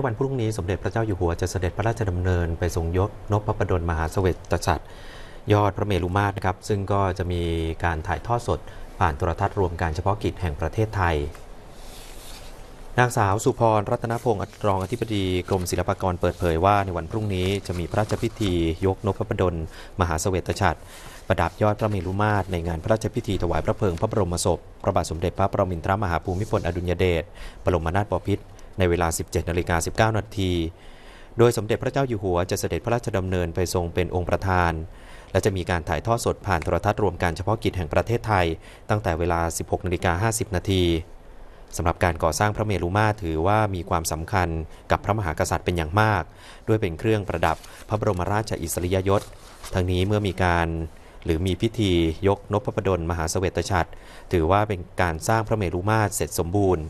ในวันพรุ่งนี้สมเด็จพระเจ้าอยู่หัวจะเสด็จพระราชดำเนินไปทรงยศนพประดล มหาสเวตฉัตรยอดพระเมรุมาตรนะครับซึ่งก็จะมีการถ่ายทอดสด ผ่านโทรทัศน์รวมการเฉพาะกิจแห่งประเทศไทย นางสาวสุพรรัตนพงศ์รองอธิบดีกรมศิลปากรเปิดเผยว่า ในวันพรุ่งนี้จะมีพระราชพิธี ยกนพประดลมหาสเวตฉัตรประดับยอดพระเมรุมาตรในงานพระราชพิธีถวายพระเพลิงพระบรมศพพระบาทสมเด็จพระประมินทรมหาภูมิพลอดุลยเดชบรมนาถบพิตรในเวลา 17นาฬิกา19 นาที โดยสมเด็จพระเจ้าอยู่หัวจะเสด็จพระราชดำเนินไปทรงเป็นองค์ประธาน และจะมีการถ่ายทอดสดผ่านโทรทัศน์รวมการเฉพาะกิจแห่งประเทศไทย ตั้งแต่เวลา 16 นาฬิกา50 นาที สำหรับการก่อสร้างพระเมรุมาตรถือว่ามีความสำคัญกับพระมหากษัตริย์เป็นอย่างมาก ด้วยเป็นเครื่องประดับพระบรมราชอิสริยยศ ทั้งนี้เมื่อมีการหรือมีพิธียกนพประดลมหาเสวตฉัตรถือว่าเป็นการสร้างพระเมรุมาตรเสร็จสมบูรณ์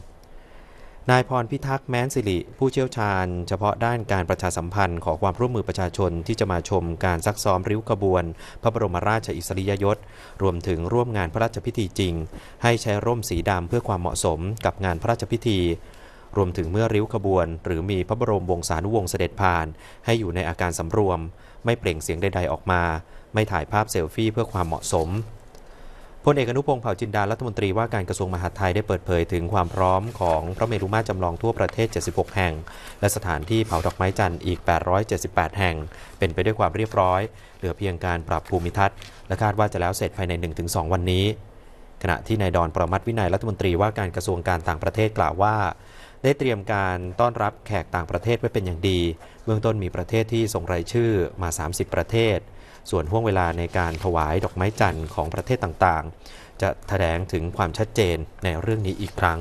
นายพรพิทักษ์แม้นสิริผู้เชี่ยวชาญ เฉพาะด้านการประชาสัมพันธ์ขอความร่วมมือประชาชนที่จะมาชมการซักซ้อมริ้วขบวน พระบรมราชอิสริยยศ รวมถึงร่วมงานพระราชพิธีจริง ให้ใช้ร่มสีดำเพื่อความเหมาะสม กับงานพระราชพิธี รวมถึงเมื่อริ้วขบวน หรือมีพระบรมวงศานุวงศ์เสด็จผ่าน ให้อยู่ในอาการสำรวม ไม่เปล่งเสียงใด ๆออกมา ไม่ถ่ายภาพเซลฟี่เพื่อความเหมาะสมพลเอกอนุพงศ์เผ่าจินดารัฐมนตรีว่าการกระทรวงมหาดไทยได้เปิดเผยถึงความพร้อมของพระเมรุมาตรจำลองทั่วประเทศ 76 แห่ง และสถานที่เผาดอกไม้จันทร์อีก 878 แห่ง เป็นไปด้วยความเรียบร้อย เหลือเพียงการปรับภูมิทัศน์และคาดว่าจะแล้วเสร็จภายใน 1-2 วันนี้ ขณะที่นายดอนประมัตวินัยรัฐมนตรีว่าการกระทรวงการต่างประเทศกล่าวว่า ได้เตรียมการต้อนรับแขกต่างประเทศไว้เป็นอย่างดีเบื้องต้นมีประเทศที่ส่งรายชื่อมา 30 ประเทศส่วนห่วงเวลาในการถวายดอกไม้จันทร์ของประเทศต่างๆ จะแถลงถึงความชัดเจนในเรื่องนี้อีกครั้ง